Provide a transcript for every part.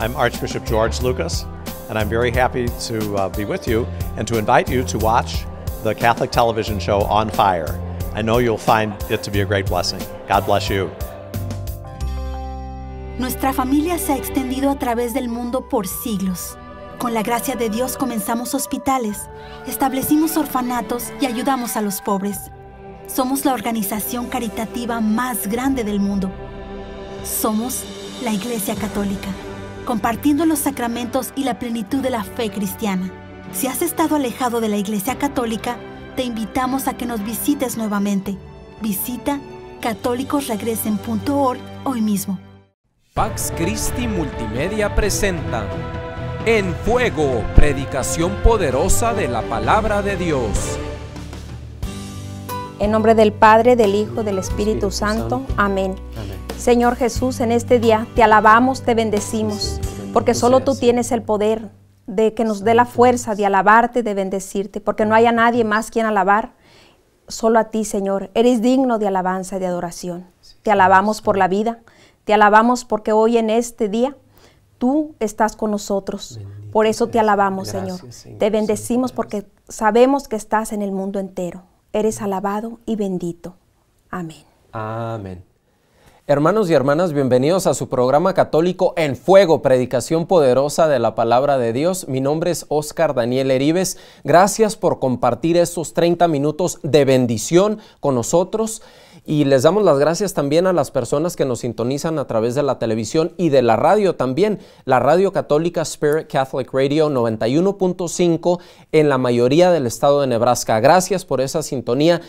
I'm Archbishop George Lucas, and I'm very happy to uh, be with you and to invite you to watch the Catholic television show On Fire. I know you'll find it to be a great blessing. God bless you. Nuestra familia se ha extendido a través del mundo por siglos. Con la gracia de Dios comenzamos hospitales, establecimos orfanatos y ayudamos a los pobres. Somos la organización caritativa más grande del mundo. Somos la Iglesia Católica. compartiendo los sacramentos y la plenitud de la fe cristiana. Si has estado alejado de la Iglesia Católica, te invitamos a que nos visites nuevamente. Visita católicosregresen.org hoy mismo. Pax Christi Multimedia presenta En Fuego, predicación poderosa de la palabra de Dios. En nombre del Padre, del Hijo, del Espíritu, Santo. Amén. Señor Jesús, en este día te alabamos, te bendecimos porque solo tú tienes el poder de que nos dé la fuerza de alabarte, de bendecirte, porque no haya nadie más quien alabar, solo a ti, Señor. Eres digno de alabanza y de adoración. Te alabamos por la vida, te alabamos porque hoy en este día tú estás con nosotros. Por eso te alabamos, Señor. Te bendecimos porque sabemos que estás en el mundo entero. Eres alabado y bendito. Amén. Amén. Hermanos y hermanas, bienvenidos a su programa católico En Fuego, predicación poderosa de la palabra de Dios. Mi nombre es Oscar Daniel Heribes. Gracias por compartir estos 30 minutos de bendición con nosotros. Y les damos las gracias también a las personas que nos sintonizan a través de la televisión y de la radio también. La radio católica Spirit Catholic Radio 91.5 en la mayoría del estado de Nebraska. Gracias por esa sintonía.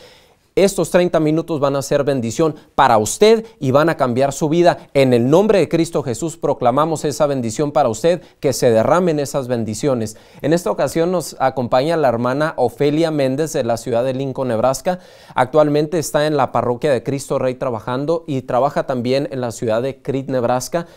Estos 30 minutos van a ser bendición para usted y van a cambiar su vida. En el nombre de Cristo Jesús proclamamos esa bendición para usted, que se derramen esas bendiciones. En esta ocasión nos acompaña la hermana Ofelia Méndez de la ciudad de Lincoln, Nebraska. Actualmente está en la parroquia de Cristo Rey trabajando y trabaja también en la ciudad de Creed, Nebraska.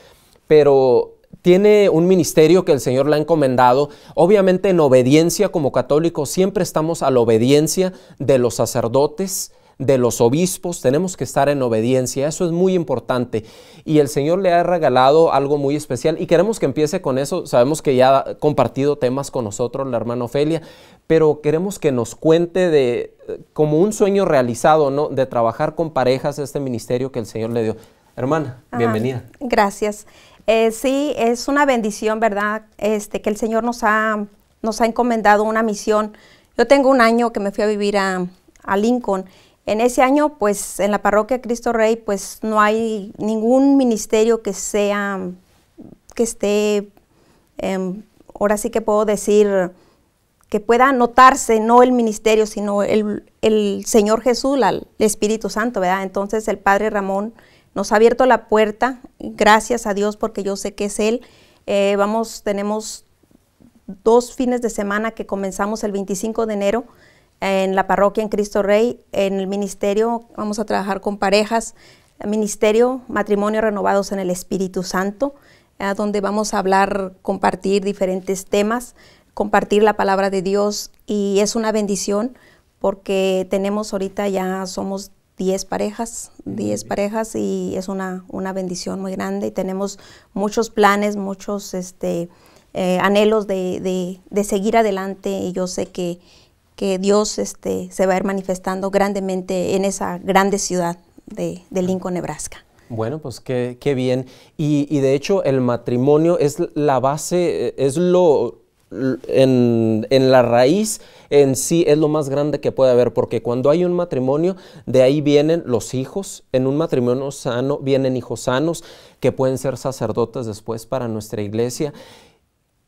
Pero tiene un ministerio que el Señor le ha encomendado. Obviamente en obediencia como católicos siempre estamos a la obediencia de los sacerdotes, de los obispos, tenemos que estar en obediencia, eso es muy importante. Y el Señor le ha regalado algo muy especial y queremos que empiece con eso, sabemos que ya ha compartido temas con nosotros la hermana Ofelia, pero queremos que nos cuente de como un sueño realizado, ¿no? De trabajar con parejas este ministerio que el Señor le dio. Hermana, ah, bienvenida. Gracias. Eh, sí, es una bendición, ¿verdad? Este, que el Señor nos ha, encomendado una misión. Yo tengo un año que me fui a vivir a, Lincoln. En ese año, pues en la parroquia Cristo Rey, pues no hay ningún ministerio que sea, que esté, em, ahora sí que puedo decir, que pueda notarse no el ministerio, sino el, Señor Jesús, el Espíritu Santo, ¿verdad? Entonces el Padre Ramón nos ha abierto la puerta, gracias a Dios porque yo sé que es Él. Eh, vamos, tenemos dos fines de semana que comenzamos el 25 de enero en la parroquia en Cristo Rey, en el ministerio, vamos a trabajar con parejas, ministerio Matrimonio Renovados en el Espíritu Santo, donde vamos a hablar, compartir diferentes temas, compartir la palabra de Dios y es una bendición porque tenemos ahorita ya somos 10 parejas, 10 parejas y es una, una bendición muy grande y tenemos muchos planes, muchos este, eh, anhelos de, seguir adelante y yo sé que, que Dios este, se va a ir manifestando grandemente en esa grande ciudad de, Lincoln, Nebraska. Bueno, pues qué, bien. Y, y, de hecho el matrimonio es la base, eh, es lo, en, la raíz en sí es lo más grande que puede haber, porque cuando hay un matrimonio, de ahí vienen los hijos, en un matrimonio sano vienen hijos sanos que pueden ser sacerdotes después para nuestra iglesia.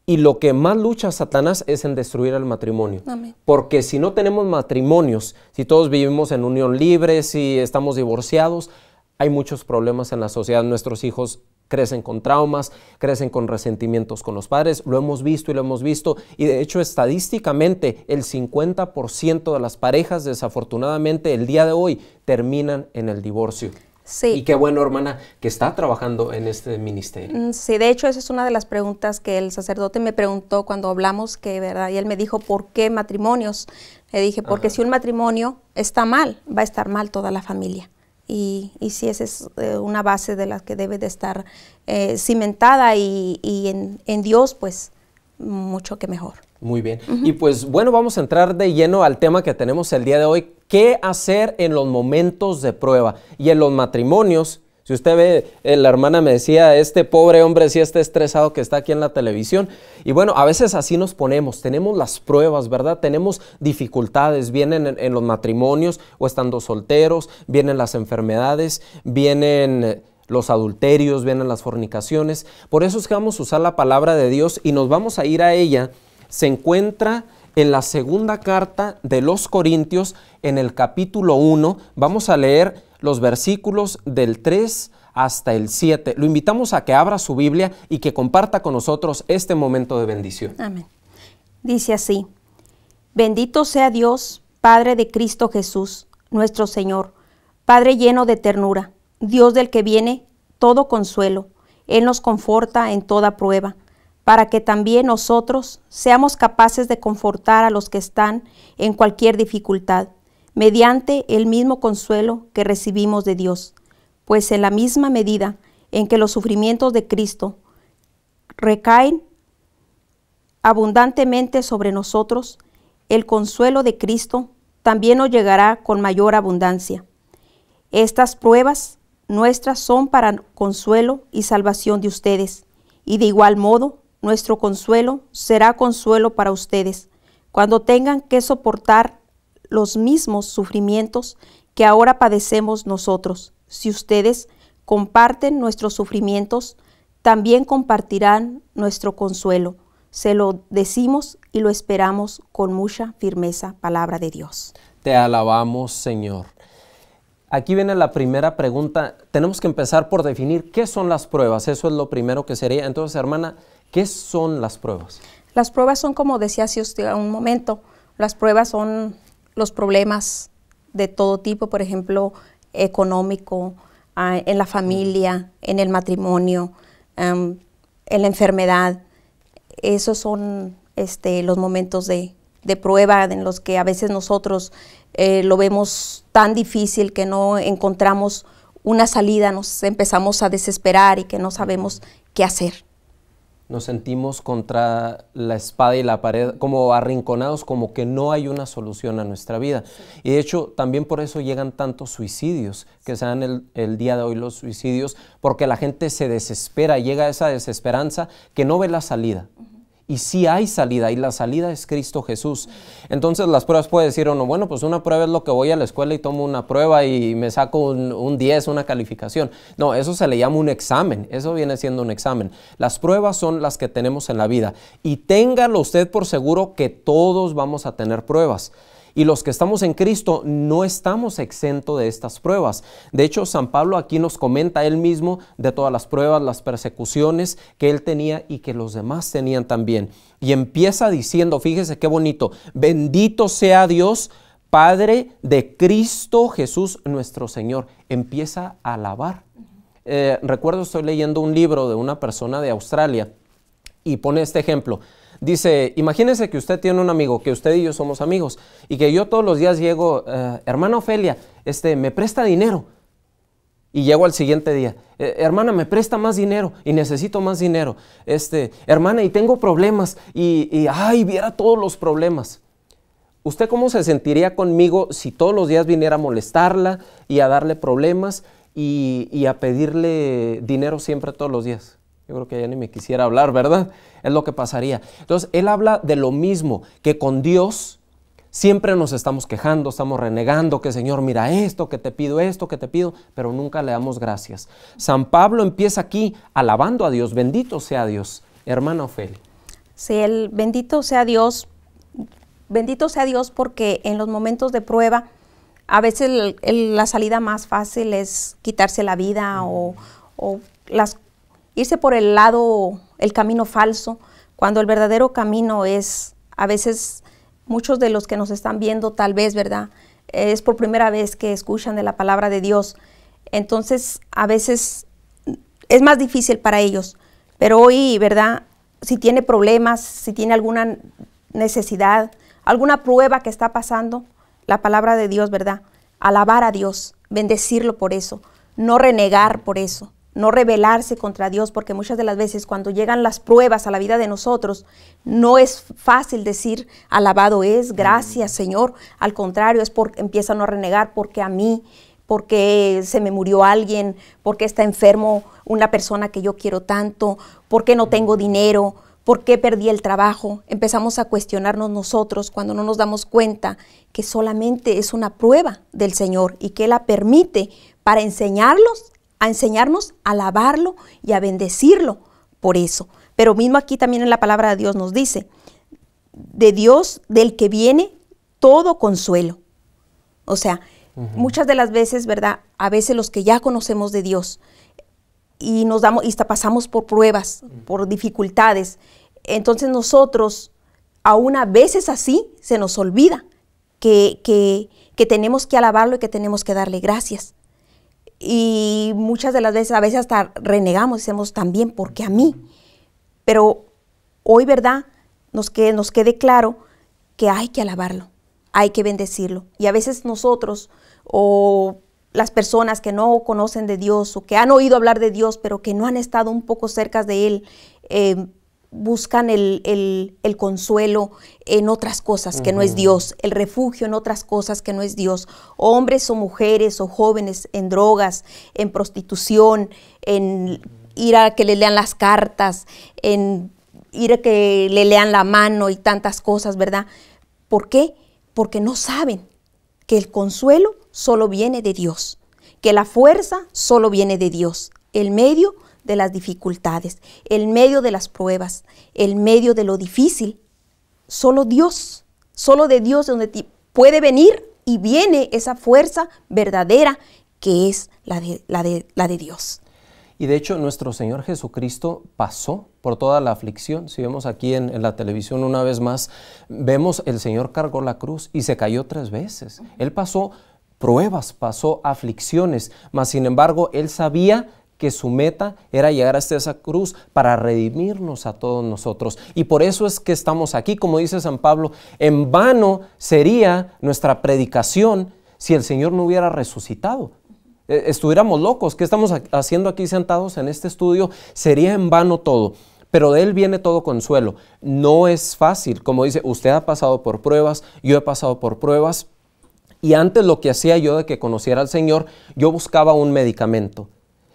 Y lo que más lucha Satanás es en destruir el matrimonio. Porque si no tenemos matrimonios, si todos vivimos en unión libre, si estamos divorciados, hay muchos problemas en la sociedad. Nuestros hijos Crecen con traumas, crecen con resentimientos con los padres, lo hemos visto y lo hemos visto. Y de hecho, estadísticamente, el 50% de las parejas, desafortunadamente, el día de hoy, terminan en el divorcio. Sí. Y qué bueno, hermana, que está trabajando en este ministerio. Mm, sí, de hecho, esa es una de las preguntas que el sacerdote me preguntó cuando hablamos, que, ¿verdad? Y él me dijo, ¿por qué matrimonios? Le dije, porque si un matrimonio está mal, va a estar mal toda la familia y, si esa es eh, una base de la que debe de estar eh, cimentada y, en, Dios, pues mucho que mejor. Muy bien. Y pues bueno, vamos a entrar de lleno al tema que tenemos el día de hoy, qué hacer en los momentos de prueba y en los matrimonios si usted ve, eh, la hermana me decía, este pobre hombre sí está estresado que está aquí en la televisión. Y bueno, a veces así nos ponemos, tenemos las pruebas, ¿verdad? Tenemos dificultades, vienen en, en los matrimonios o estando solteros, vienen las enfermedades, vienen los adulterios, vienen las fornicaciones. Por eso es que vamos a usar la palabra de Dios y nos vamos a ir a ella. Se encuentra en la segunda carta de los Corintios, en el capítulo 1, vamos a leer los versículos del 3 hasta el 7. Lo invitamos a que abra su Biblia y que comparta con nosotros este momento de bendición. Amén. Dice así, bendito sea Dios, Padre de Cristo Jesús, nuestro Señor, Padre lleno de ternura, Dios del que viene todo consuelo. Él nos conforta en toda prueba, para que también nosotros seamos capaces de confortar a los que están en cualquier dificultad mediante el mismo consuelo que recibimos de Dios, pues en la misma medida en que los sufrimientos de Cristo recaen abundantemente sobre nosotros, el consuelo de Cristo también nos llegará con mayor abundancia. Estas pruebas nuestras son para consuelo y salvación de ustedes, y de igual modo nuestro consuelo será consuelo para ustedes, cuando tengan que soportar los mismos sufrimientos que ahora padecemos nosotros. Si ustedes comparten nuestros sufrimientos, también compartirán nuestro consuelo. Se lo decimos y lo esperamos con mucha firmeza, palabra de Dios. Te alabamos, Señor. Aquí viene la primera pregunta. Tenemos que empezar por definir qué son las pruebas. Eso es lo primero que sería. Entonces, hermana, ¿qué son las pruebas? Las pruebas son, como decía usted un momento, las pruebas son los problemas de todo tipo, por ejemplo, económico, ah, en la familia, en el matrimonio, em, en la enfermedad. Esos son este, los momentos de, prueba en los que a veces nosotros eh, lo vemos tan difícil que no encontramos una salida, nos empezamos a desesperar y que no sabemos qué hacer nos sentimos contra la espada y la pared, como arrinconados, como que no hay una solución a nuestra vida. Y de hecho, también por eso llegan tantos suicidios, que sean el, el día de hoy los suicidios, porque la gente se desespera, llega a esa desesperanza que no ve la salida. Y si hay salida, y la salida es Cristo Jesús. Entonces las pruebas puede decir uno, bueno, pues una prueba es lo que voy a la escuela y tomo una prueba y me saco un, un 10, una calificación. No, eso se le llama un examen, eso viene siendo un examen. Las pruebas son las que tenemos en la vida. Y téngalo usted por seguro que todos vamos a tener pruebas. Y los que estamos en Cristo no estamos exentos de estas pruebas. De hecho, San Pablo aquí nos comenta él mismo de todas las pruebas, las persecuciones que él tenía y que los demás tenían también. Y empieza diciendo, fíjese qué bonito, bendito sea Dios. Padre de Cristo Jesús nuestro Señor, empieza a alabar. Eh, recuerdo, estoy leyendo un libro de una persona de Australia y pone este ejemplo. Dice, imagínese que usted tiene un amigo, que usted y yo somos amigos, y que yo todos los días llego, eh, hermana Ofelia, este, me presta dinero. Y llego al siguiente día, eh, hermana, me presta más dinero y necesito más dinero. Este, hermana, y tengo problemas y, ay, viera todos los problemas. ¿Usted cómo se sentiría conmigo si todos los días viniera a molestarla y a darle problemas y a pedirle dinero siempre todos los días? Yo creo que ya ni me quisiera hablar, ¿verdad? Es lo que pasaría. Entonces, él habla de lo mismo, que con Dios siempre nos estamos quejando, estamos renegando, que Señor, mira esto, que te pido esto, que te pido, pero nunca le damos gracias. San Pablo empieza aquí alabando a Dios, bendito sea Dios. Hermana Ofelia. Sí, el bendito sea Dios, bendito sea Dios porque en los momentos de prueba, a veces la salida más fácil es quitarse la vida o, o las irse por el lado, el camino falso, cuando el verdadero camino es, a veces, muchos de los que nos están viendo, tal vez, ¿verdad? Es por primera vez que escuchan de la palabra de Dios. Entonces, a veces es más difícil para ellos. Pero hoy, ¿verdad? Si tiene problemas, si tiene alguna necesidad, alguna prueba que está pasando, la palabra de Dios, ¿verdad? Alabar a Dios, bendecirlo por eso, no renegar por eso no rebelarse contra Dios, porque muchas de las veces cuando llegan las pruebas a la vida de nosotros, no es fácil decir, alabado es, gracias mm. Señor. Al contrario, es porque empiezan a renegar porque a mí, porque se me murió alguien, porque está enfermo una persona que yo quiero tanto, porque no tengo mm. dinero, porque perdí el trabajo. Empezamos a cuestionarnos nosotros cuando no nos damos cuenta que solamente es una prueba del Señor y que la permite para enseñarlos a enseñarnos a alabarlo y a bendecirlo por eso. Pero mismo aquí también en la palabra de Dios nos dice, de Dios del que viene todo consuelo. O sea, muchas de las veces, ¿verdad? A veces los que ya conocemos de Dios y nos damos y pasamos por pruebas, por dificultades, entonces nosotros aún a veces así se nos olvida que, que, que tenemos que alabarlo y que tenemos que darle gracias y muchas de las veces, a veces hasta renegamos, decimos también, porque a mí? Pero hoy, ¿verdad? Nos quede, nos quede claro que hay que alabarlo, hay que bendecirlo. Y a veces nosotros o las personas que no conocen de Dios o que han oído hablar de Dios, pero que no han estado un poco cerca de Él, eh, buscan el, consuelo en otras cosas que no es Dios, el refugio en otras cosas que no es Dios, hombres o mujeres o jóvenes en drogas, en prostitución, en ir a que le lean las cartas, en ir a que le lean la mano y tantas cosas, ¿verdad? ¿Por qué? Porque no saben que el consuelo solo viene de Dios, que la fuerza solo viene de Dios, el medio de las dificultades, en medio de las pruebas, en medio de lo difícil. Solo Dios, solo de Dios donde puede venir y viene esa fuerza verdadera que es la de, la de, la de Dios. Y de hecho nuestro Señor Jesucristo pasó por toda la aflicción. Si vemos aquí en, en, la televisión una vez más, vemos el Señor cargó la cruz y se cayó tres veces. Él pasó pruebas, pasó aflicciones, mas sin embargo Él sabía que su meta era llegar hasta esa cruz para redimirnos a todos nosotros. Y por eso es que estamos aquí, como dice San Pablo, en vano sería nuestra predicación si el Señor no hubiera resucitado. E, estuviéramos locos, ¿qué estamos haciendo aquí sentados en este estudio? Sería en vano todo. Pero de Él viene todo consuelo. No es fácil, como dice, usted ha pasado por pruebas, yo he pasado por pruebas. Y antes lo que hacía yo de que conociera al Señor, yo buscaba un medicamento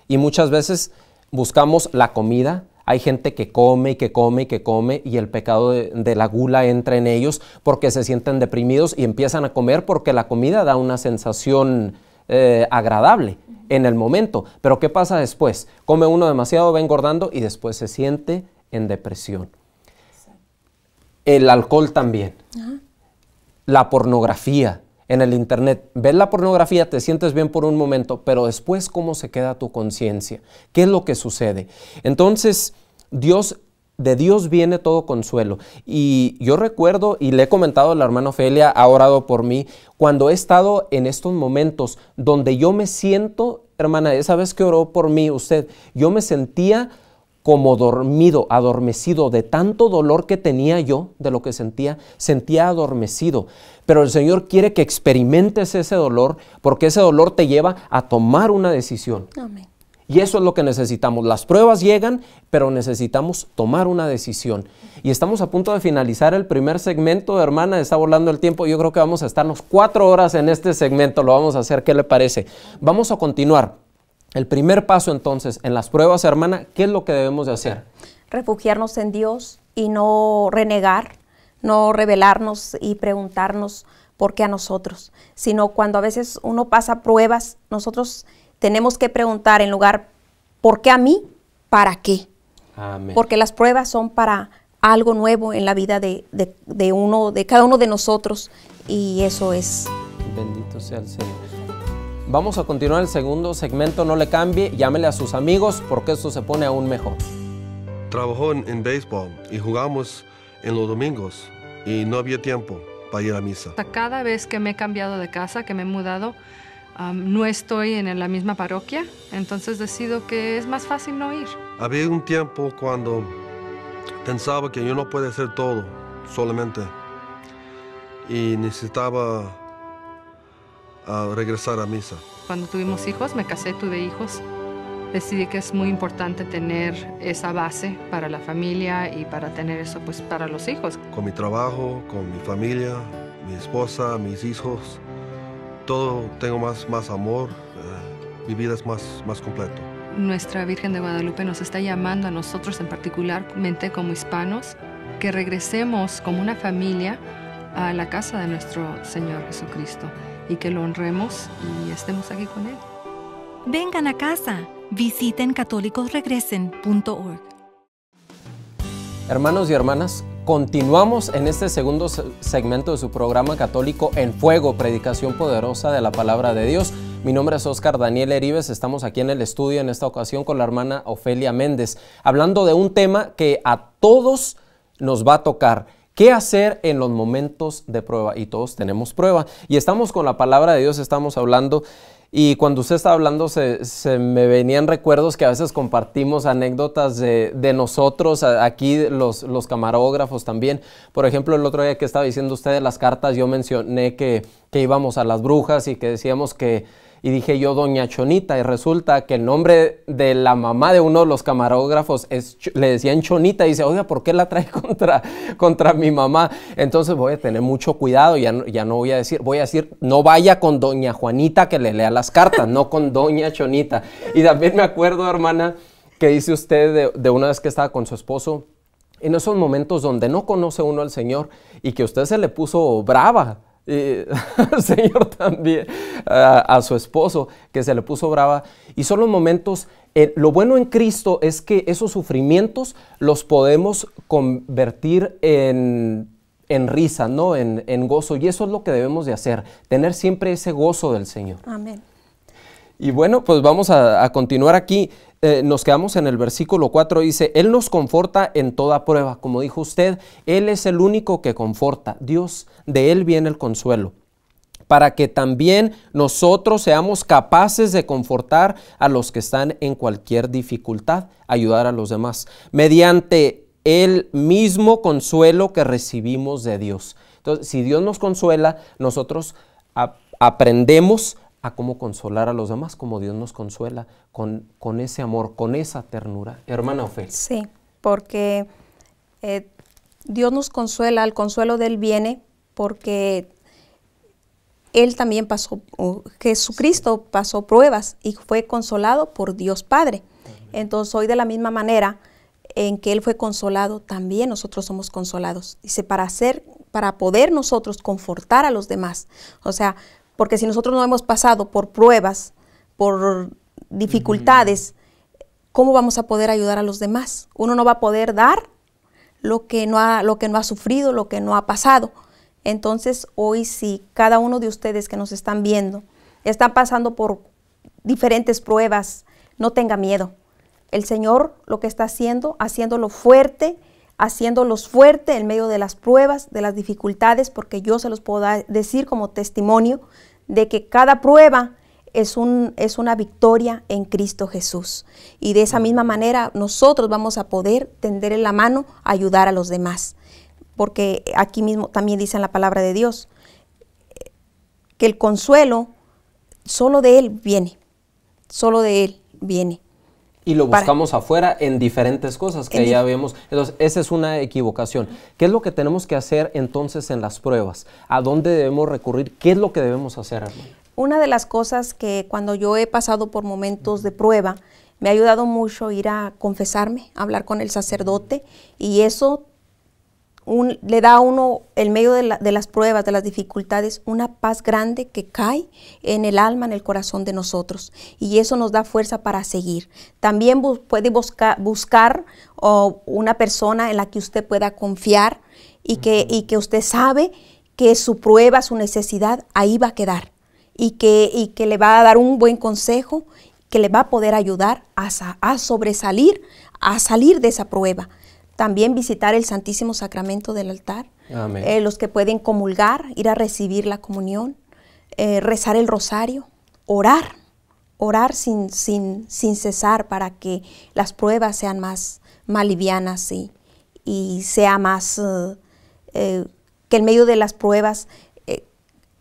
y muchas veces buscamos la comida. Hay gente que come y que come y que come y el pecado de, la gula entra en ellos porque se sienten deprimidos y empiezan a comer porque la comida da una sensación eh, agradable en el momento. Pero ¿qué pasa después? Come uno demasiado, va engordando y después se siente en depresión. El alcohol también. La pornografía en el Internet, ves la pornografía, te sientes bien por un momento, pero después cómo se queda tu conciencia, qué es lo que sucede. Entonces, Dios... De Dios viene todo consuelo. Y yo recuerdo, y le he comentado a la hermana Ofelia, ha orado por mí, cuando he estado en estos momentos donde yo me siento, hermana, esa vez que oró por mí usted, yo me sentía como dormido, adormecido de tanto dolor que tenía yo, de lo que sentía, sentía adormecido. Pero el Señor quiere que experimentes ese dolor porque ese dolor te lleva a tomar una decisión. Y eso es lo que necesitamos. Las pruebas llegan, pero necesitamos tomar una decisión. Y estamos a punto de finalizar el primer segmento, hermana. Está volando el tiempo. Yo creo que vamos a estarnos cuatro horas en este segmento. Lo vamos a hacer. ¿Qué le parece? Vamos a continuar. El primer paso entonces en las pruebas, hermana, ¿qué es lo que debemos de hacer? Refugiarnos en Dios y no renegar, no revelarnos y preguntarnos por qué a nosotros, sino cuando a veces uno pasa pruebas, nosotros tenemos que preguntar en lugar, ¿por qué a mí? ¿Para qué? Amén. Porque las pruebas son para algo nuevo en la vida de, de uno, de cada uno de nosotros, y eso es. Bendito sea el Señor. Vamos a continuar el segundo segmento, no le cambie, llámele a sus amigos porque esto se pone aún mejor. Trabajó en, béisbol y jugamos en los domingos y no había tiempo para ir a misa. Cada vez que me he cambiado de casa, que me he mudado, no estoy en la misma parroquia, entonces decido que es más fácil no ir. Había un tiempo cuando pensaba que yo no puedo hacer todo solamente y necesitaba a regresar a misa. Cuando tuvimos hijos, me casé, tuve hijos. Decidí que es muy importante tener esa base para la familia y para tener eso pues para los hijos. Con mi trabajo, con mi familia, mi esposa, mis hijos, todo tengo más, más amor, eh, mi vida es más, más completo. Nuestra Virgen de Guadalupe nos está llamando a nosotros en mente como hispanos que regresemos como una familia a la casa de nuestro Señor Jesucristo y que lo honremos y estemos aquí con Él. Vengan a casa, visiten católicosregresen.org. Hermanos y hermanas, continuamos en este segundo segmento de su programa católico En Fuego, predicación poderosa de la palabra de Dios. Mi nombre es Oscar Daniel Erives. estamos aquí en el estudio en esta ocasión con la hermana Ofelia Méndez, hablando de un tema que a todos nos va a tocar ¿Qué hacer en los momentos de prueba? Y todos tenemos prueba. Y estamos con la palabra de Dios, estamos hablando. Y cuando usted estaba hablando, se, me venían recuerdos que a veces compartimos anécdotas de, nosotros, aquí los, los, camarógrafos también. Por ejemplo, el otro día que estaba diciendo usted de las cartas, yo mencioné que, que íbamos a las brujas y que decíamos que y dije yo Doña Chonita y resulta que el nombre de la mamá de uno de los camarógrafos es, le decían Chonita y dice, oiga, ¿por qué la trae contra, contra mi mamá? Entonces voy a tener mucho cuidado, ya no, ya no voy a decir, voy a decir, no vaya con Doña Juanita que le lea las cartas, no con Doña Chonita. Y también me acuerdo, hermana, que dice usted de, de una vez que estaba con su esposo, en esos momentos donde no conoce uno al Señor y que usted se le puso brava al señor también, a, su esposo que se le puso brava. Y son los momentos, eh, lo bueno en Cristo es que esos sufrimientos los podemos convertir en risa, ¿no? En, gozo. Y eso es lo que debemos de hacer, tener siempre ese gozo del Señor. Amén. Y bueno, pues vamos a continuar aquí. Eh, nos quedamos en el versículo 4, dice, Él nos conforta en toda prueba, como dijo usted, Él es el único que conforta, Dios, de Él viene el consuelo, para que también nosotros seamos capaces de confortar a los que están en cualquier dificultad, ayudar a los demás, mediante el mismo consuelo que recibimos de Dios. Entonces, si Dios nos consuela, nosotros aprendemos a cómo consolar a los demás como Dios nos consuela, con, con ese amor, con esa ternura. Hermana Ofelia. Sí, porque eh, Dios nos consuela, el consuelo de Él viene porque Él también pasó, Jesucristo pasó pruebas y fue consolado por Dios Padre. Entonces hoy de la misma manera en que Él fue consolado, también nosotros somos consolados. Dice, para hacer, para poder nosotros confortar a los demás. O sea, porque si nosotros no hemos pasado por pruebas, por dificultades, ¿cómo vamos a poder ayudar a los demás? Uno no va a poder dar lo que no ha, sufrido, lo que no ha pasado. Entonces, hoy si cada uno de ustedes que nos están viendo está pasando por diferentes pruebas, no tenga miedo. El Señor lo que está haciendo, haciéndolo fuerte, haciéndolos fuerte en medio de las pruebas, de las dificultades, porque yo se los puedo decir como testimonio de que cada prueba es, un, es una victoria en Cristo Jesús. Y de esa misma manera nosotros vamos a poder tender en la mano a ayudar a los demás. Porque aquí mismo también dice en la palabra de Dios que el consuelo solo de Él viene, solo de Él viene y lo buscamos afuera en diferentes cosas que ya vemos. Entonces, esa es una equivocación. ¿Qué es lo que tenemos que hacer entonces en las pruebas? ¿A dónde debemos recurrir? ¿Qué es lo que debemos hacer, Una de las cosas que cuando yo he pasado por momentos de prueba, me ha ayudado mucho ir a confesarme, a hablar con el sacerdote, y eso le da a uno, en medio de, las pruebas, de las dificultades, una paz grande que cae en el alma, en el corazón de nosotros. Y eso nos da fuerza para seguir. También puede buscar una persona en la que usted pueda confiar y, que, y que usted sabe que su prueba, su necesidad, ahí va a quedar. Y que, y que le va a dar un buen consejo que le va a poder ayudar a, a sobresalir, a salir de esa prueba también visitar el Santísimo Sacramento del altar. Eh, los que pueden comulgar, ir a recibir la comunión, eh, rezar el rosario, orar, orar sin, sin, sin cesar para que las pruebas sean más, más livianas y, sea más, eh, que en medio de las pruebas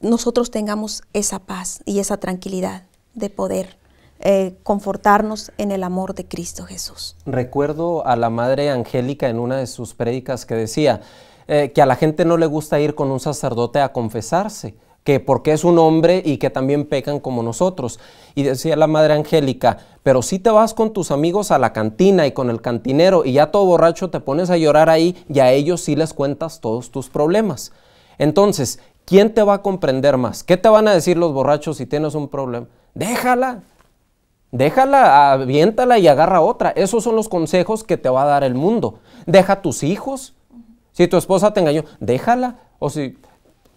nosotros tengamos esa paz y esa tranquilidad de poder eh, confortarnos en el amor de Cristo Jesús. Recuerdo a la Madre Angélica en una de sus prédicas que decía eh, que a la gente no le gusta ir con un sacerdote a confesarse, que porque es un hombre y que también pecan como nosotros. Y decía la Madre Angélica, pero si te vas con tus amigos a la cantina y con el cantinero y ya todo borracho te pones a llorar ahí y a ellos sí les cuentas todos tus problemas. Entonces, ¿quién te va a comprender más? ¿Qué te van a decir los borrachos si tienes un problema? Déjala, Déjala, aviéntala y agarra otra. Esos son los consejos que te va a dar el mundo. Deja tus hijos. Si tu esposa te engañó, déjala. O si,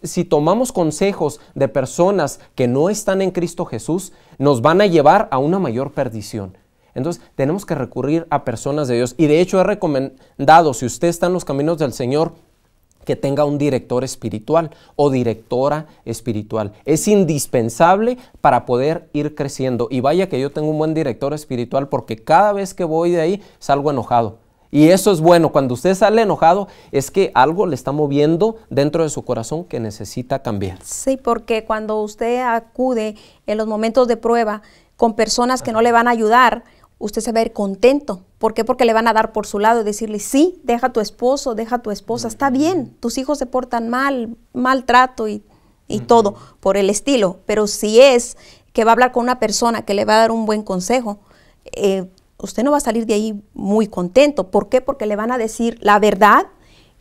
si tomamos consejos de personas que no están en Cristo Jesús, nos van a llevar a una mayor perdición. Entonces tenemos que recurrir a personas de Dios. Y de hecho he recomendado, si usted está en los caminos del Señor, que tenga un director espiritual o directora espiritual. Es indispensable para poder ir creciendo. Y vaya que yo tengo un buen director espiritual porque cada vez que voy de ahí salgo enojado. Y eso es bueno. Cuando usted sale enojado, es que algo le está moviendo dentro de su corazón que necesita cambiar. Sí, porque cuando usted acude en los momentos de prueba con personas que no le van a ayudar, usted se va a ir contento. ¿Por qué? Porque le van a dar por su lado y decirle, sí, deja a tu esposo, deja a tu esposa, está bien, tus hijos se portan mal, maltrato y, y todo por el estilo. Pero si es que va a hablar con una persona que le va a dar un buen consejo, eh, usted no va a salir de ahí muy contento. ¿Por qué? Porque le van a decir la verdad,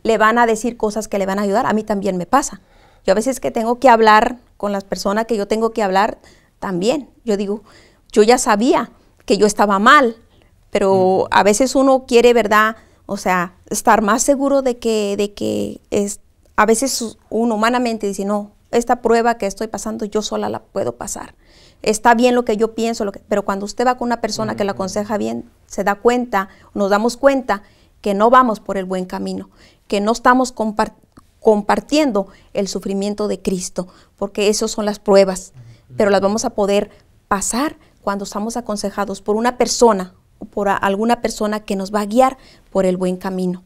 le van a decir cosas que le van a ayudar. A mí también me pasa. Yo a veces que tengo que hablar con las personas que yo tengo que hablar, también. Yo digo, yo ya sabía, que yo estaba mal, pero mm. a veces uno quiere, ¿verdad? O sea, estar más seguro de que, de que es, a veces uno humanamente dice, no, esta prueba que estoy pasando yo sola la puedo pasar. Está bien lo que yo pienso, pero cuando usted va con una persona que la aconseja bien, se da cuenta, nos damos cuenta que no vamos por el buen camino, que no estamos compartiendo el sufrimiento de Cristo, porque esas son las pruebas, pero las vamos a poder pasar cuando estamos aconsejados por una persona o por alguna persona que nos va a guiar por el buen camino.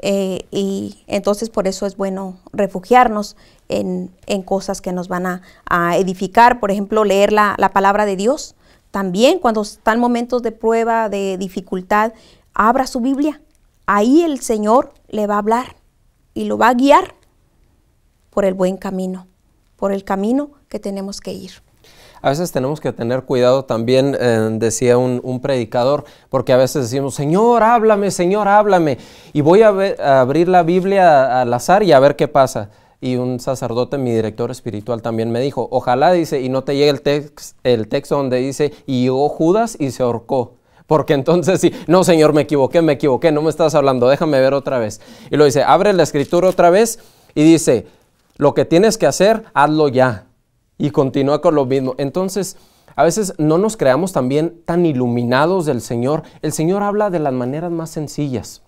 Eh, y entonces por eso es bueno refugiarnos en, cosas que nos van a, a, edificar, por ejemplo, leer la, la palabra de Dios. También cuando están momentos de prueba, de dificultad, abra su Biblia. Ahí el Señor le va a hablar y lo va a guiar por el buen camino, por el camino que tenemos que ir a veces tenemos que tener cuidado también, eh, decía un, predicador, porque a veces decimos, Señor, háblame, Señor, háblame. Y voy a, abrir la Biblia al azar y a ver qué pasa. Y un sacerdote, mi director espiritual, también me dijo, ojalá, dice, y no te llegue el, el texto donde dice, y llegó Judas y se ahorcó. Porque entonces sí, no señor, me equivoqué, me equivoqué, no me estás hablando, déjame ver otra vez. Y lo dice, abre la escritura otra vez y dice, lo que tienes que hacer, hazlo ya y continúa con lo mismo. Entonces, a veces no nos creamos también tan iluminados del Señor. El Señor habla de las maneras más sencillas.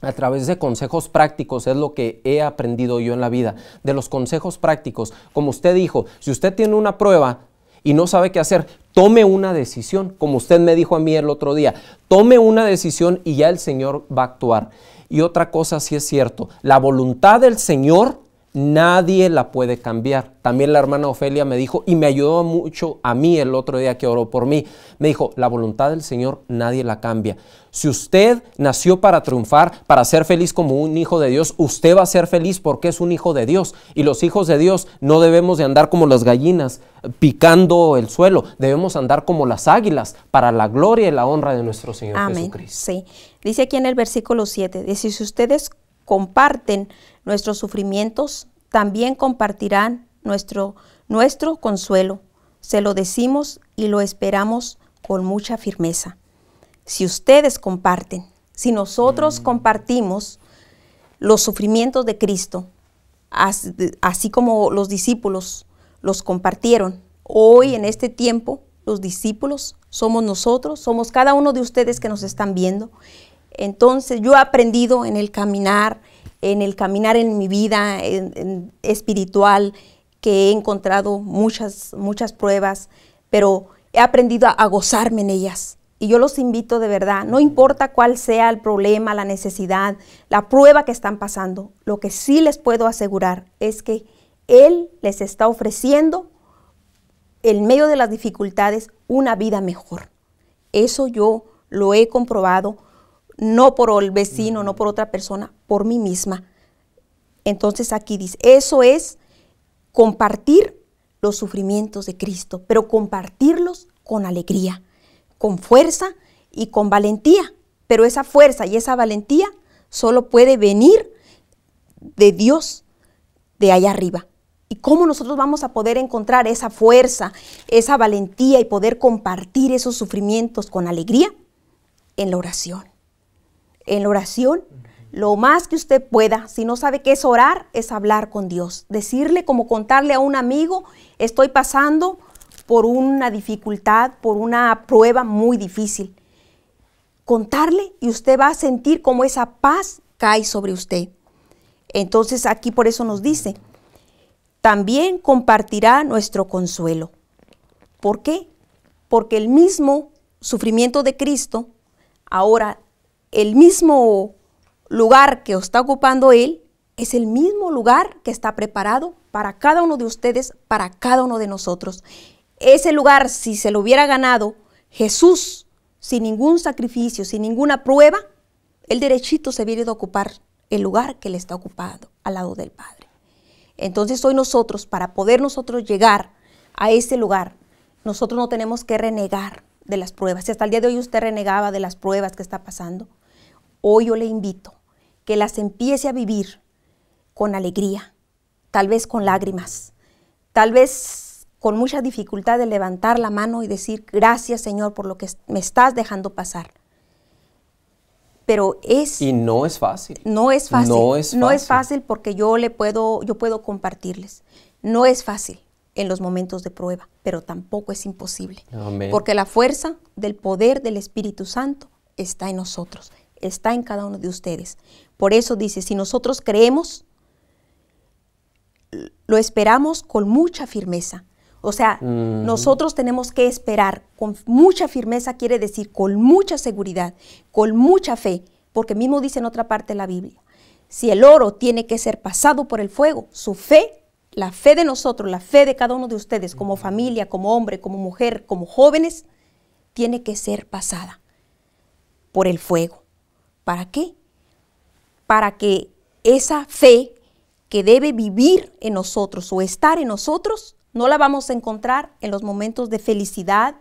A través de consejos prácticos es lo que he aprendido yo en la vida. De los consejos prácticos, como usted dijo, si usted tiene una prueba y no sabe qué hacer, tome una decisión, como usted me dijo a mí el otro día, tome una decisión y ya el Señor va a actuar. Y otra cosa sí es cierto, la voluntad del Señor Nadie la puede cambiar. También la hermana Ofelia me dijo, y me ayudó mucho a mí el otro día que oró por mí, me dijo, la voluntad del Señor nadie la cambia. Si usted nació para triunfar, para ser feliz como un hijo de Dios, usted va a ser feliz porque es un hijo de Dios. Y los hijos de Dios no debemos de andar como las gallinas picando el suelo, debemos andar como las águilas para la gloria y la honra de nuestro Señor Amén. Jesucristo. Sí. Dice aquí en el versículo 7, dice, si ustedes comparten nuestros sufrimientos, también compartirán nuestro, nuestro consuelo. Se lo decimos y lo esperamos con mucha firmeza. Si ustedes comparten, si nosotros mm. compartimos los sufrimientos de Cristo, así, así como los discípulos los compartieron, hoy en este tiempo los discípulos somos nosotros, somos cada uno de ustedes que nos están viendo. Entonces yo he aprendido en el caminar, en el caminar en mi vida espiritual, que he encontrado muchas, muchas pruebas, pero he aprendido a gozarme en ellas. Y yo los invito de verdad, no importa cuál sea el problema, la necesidad, la prueba que están pasando, lo que sí les puedo asegurar es que Él les está ofreciendo, en medio de las dificultades, una vida mejor. Eso yo lo he comprobado no por el vecino, no por otra persona, por mí misma. Entonces aquí dice, eso es compartir los sufrimientos de Cristo, pero compartirlos con alegría, con fuerza y con valentía. Pero esa fuerza y esa valentía solo puede venir de Dios, de allá arriba. ¿Y cómo nosotros vamos a poder encontrar esa fuerza, esa valentía y poder compartir esos sufrimientos con alegría? En la oración en la oración, lo más que usted pueda. Si no sabe qué es orar, es hablar con Dios. Decirle como contarle a un amigo, estoy pasando por una dificultad, por una prueba muy difícil. Contarle y usted va a sentir como esa paz cae sobre usted. Entonces aquí por eso nos dice, también compartirá nuestro consuelo. ¿Por qué? Porque el mismo sufrimiento de Cristo ahora el mismo lugar que está ocupando Él es el mismo lugar que está preparado para cada uno de ustedes, para cada uno de nosotros. Ese lugar, si se lo hubiera ganado Jesús, sin ningún sacrificio, sin ninguna prueba, el derechito se hubiera a ocupar el lugar que le está ocupado al lado del Padre. Entonces hoy nosotros, para poder nosotros llegar a ese lugar, nosotros no tenemos que renegar de las pruebas. Si hasta el día de hoy usted renegaba de las pruebas que está pasando, Hoy yo le invito que las empiece a vivir con alegría, tal vez con lágrimas, tal vez con mucha dificultad de levantar la mano y decir gracias Señor por lo que me estás dejando pasar. Pero es... Y no es fácil. No es fácil. No es fácil, porque yo le puedo, yo puedo compartirles. No es fácil en los momentos de prueba, pero tampoco es imposible. Porque la fuerza del poder del Espíritu Santo está en nosotros está en cada uno de ustedes. Por eso dice, si nosotros creemos, lo esperamos con mucha firmeza. O sea, nosotros tenemos que esperar con mucha firmeza, quiere decir con mucha seguridad, con mucha fe, porque mismo dice en otra parte de la Biblia, si el oro tiene que ser pasado por el fuego, su fe, la fe de nosotros, la fe de cada uno de ustedes, como familia, como hombre, como mujer, como jóvenes, tiene que ser pasada por el fuego. ¿Para qué? Para que esa fe que debe vivir en nosotros o estar en nosotros, no la vamos a encontrar en los momentos de felicidad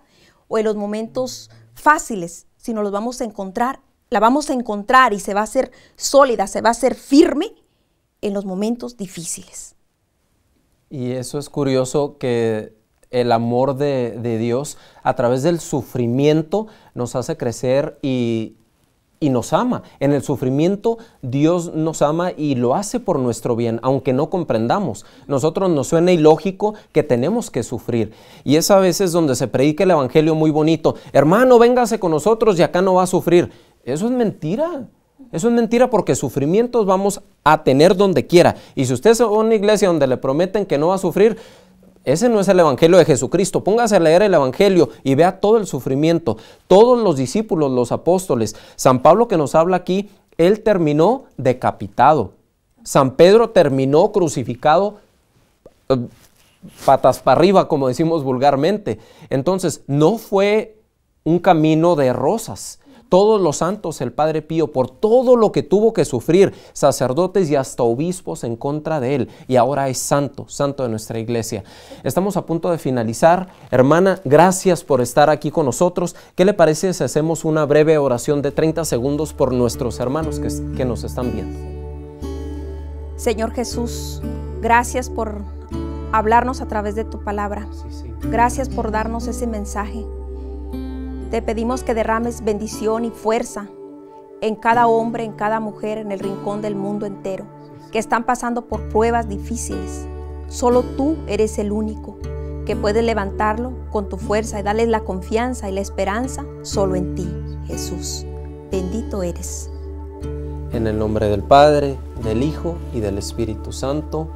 o en los momentos fáciles, sino los vamos a encontrar, la vamos a encontrar y se va a hacer sólida, se va a hacer firme en los momentos difíciles. Y eso es curioso que el amor de Dios a través del sufrimiento nos hace crecer y y nos ama. En el sufrimiento Dios nos ama y lo hace por nuestro bien, aunque no comprendamos. Nosotros nos suena ilógico que tenemos que sufrir. Y es a veces donde se predica el Evangelio muy bonito. Hermano, véngase con nosotros y acá no va a sufrir. Eso es mentira. Eso es mentira porque sufrimientos vamos a tener donde quiera. Y si usted es una iglesia donde le prometen que no va a sufrir, ese no es el Evangelio de Jesucristo. Póngase a leer el Evangelio y vea todo el sufrimiento. Todos los discípulos, los apóstoles. San Pablo que nos habla aquí, él terminó decapitado. San Pedro terminó crucificado eh, patas para arriba, como decimos vulgarmente. Entonces, no fue un camino de rosas todos los santos, el Padre Pío, por todo lo que tuvo que sufrir, sacerdotes y hasta obispos en contra de él. Y ahora es santo, santo de nuestra iglesia. Estamos a punto de finalizar. Hermana, gracias por estar aquí con nosotros. ¿Qué le parece si hacemos una breve oración de 30 segundos por nuestros hermanos que, nos están viendo? Señor Jesús, gracias por hablarnos a través de tu palabra. Gracias por darnos ese mensaje. Te pedimos que derrames bendición y fuerza en cada hombre, en cada mujer, en el rincón del mundo entero, que están pasando por pruebas difíciles. Solo tú eres el único que puedes levantarlo con tu fuerza y darles la confianza y la esperanza solo en ti, Jesús. Bendito eres. En el nombre del Padre, del Hijo y del Espíritu Santo.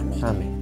Amén. Amén.